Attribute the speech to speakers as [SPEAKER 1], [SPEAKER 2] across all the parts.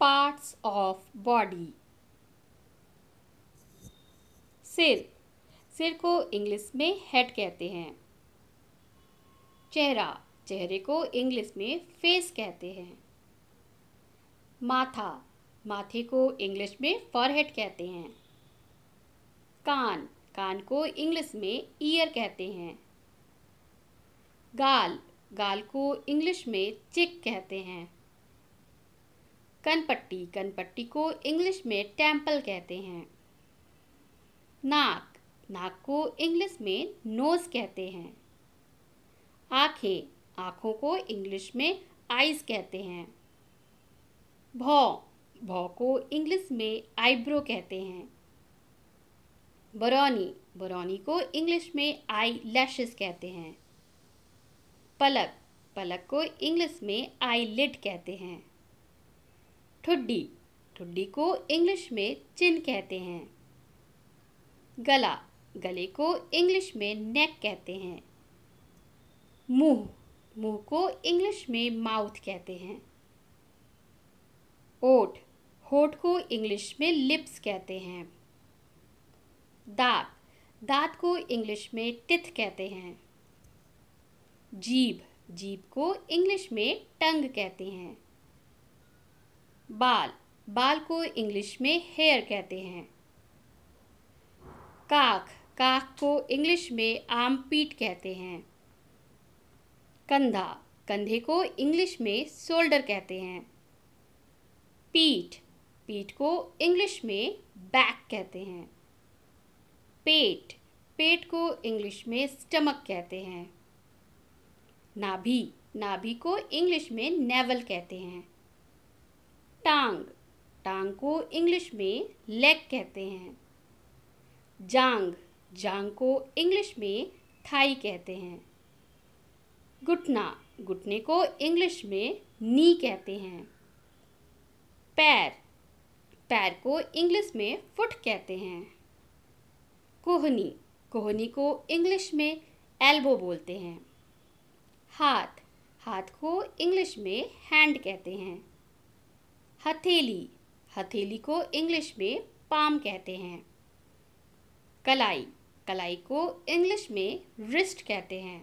[SPEAKER 1] parts of body सिर सिर को इंग्लिश में हेड कहते हैं चेहरा चेहरे को इंग्लिश में फेस कहते हैं माथा माथे को इंग्लिश में फॉरहेड कहते हैं कान कान को इंग्लिश में ईयर कहते हैं गाल गाल को इंग्लिश में चिक कहते हैं कनपट्टी कनपट्टी को इंग्लिश में टेम्पल कहते हैं नाक नाक को इंग्लिश में नोज कहते हैं आँखें आँखों को इंग्लिश में आइज कहते हैं भौ भौ को इंग्लिश में आईब्रो कहते हैं बरौनी बरौनी को इंग्लिश में आई लैशेस कहते हैं पलक पलक को इंग्लिश में आई लिड कहते हैं ठुड्डी ठुड्डी को इंग्लिश में चिन कहते हैं गला गले को इंग्लिश में नेक कहते हैं मुंह मुंह को इंग्लिश में माउथ कहते हैं ओठ होठ को इंग्लिश में लिप्स कहते हैं दांत दांत को इंग्लिश में टिथ कहते हैं जीभ जीभ को इंग्लिश में टंग कहते हैं बाल बाल को इंग्लिश में हेयर कहते हैं काख काख को इंग्लिश में आम पीट कहते हैं कंधा कंधे को इंग्लिश में शोल्डर कहते हैं पीठ पीठ को इंग्लिश में बैक कहते हैं पेट पेट को इंग्लिश में स्टमक कहते हैं नाभि नाभि को इंग्लिश में नेवल कहते हैं टांग टांग को इंग्लिश में लेग कहते हैं जांग जांग को इंग्लिश में थाई कहते हैं घुटना घुटने को इंग्लिश में नी कहते हैं पैर पैर को इंग्लिश में फुट कहते हैं कोहनी कोहनी को इंग्लिश में एल्बो बोलते हैं हाथ हाथ को इंग्लिश में हैंड कहते हैं हथेली हथेली को इंग्लिश में पाम कहते हैं कलाई कलाई को इंग्लिश में रिस्ट कहते हैं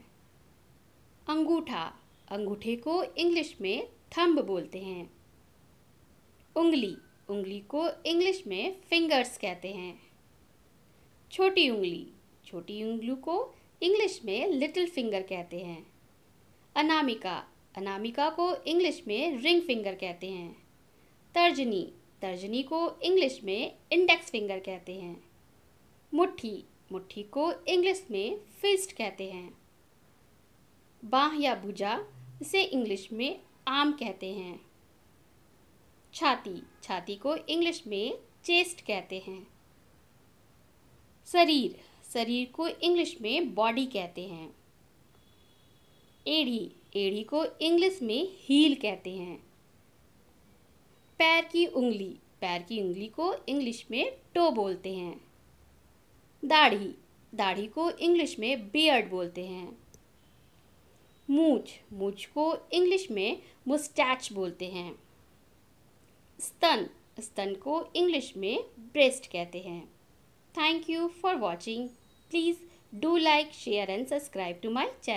[SPEAKER 1] अंगूठा अंगूठे को इंग्लिश में थंब बोलते हैं उंगली उंगली को इंग्लिश में फिंगर्स कहते हैं छोटी उंगली छोटी उंगली को इंग्लिश में लिटिल फिंगर कहते हैं अनामिका अनामिका को इंग्लिश में रिंग फिंगर कहते हैं तर्जनी तर्जनी को इंग्लिश में इंडेक्स फिंगर कहते हैं मुट्ठी मुट्ठी को इंग्लिश में फिस्ट कहते हैं बाह या भुजा इसे इंग्लिश में आम कहते हैं छाती छाती को इंग्लिश में चेस्ट कहते हैं शरीर शरीर को इंग्लिश में बॉडी कहते हैं एड़ी एड़ी को इंग्लिश में हील कहते हैं पैर की उंगली पैर की उंगली को इंग्लिश में टो बोलते हैं दाढ़ी दाढ़ी को इंग्लिश में बियर्ड बोलते हैं मूछ मूछ को इंग्लिश में मुस्टैच बोलते हैं स्तन स्तन को इंग्लिश में ब्रेस्ट कहते हैं thank you for watching please do like share and subscribe to my channel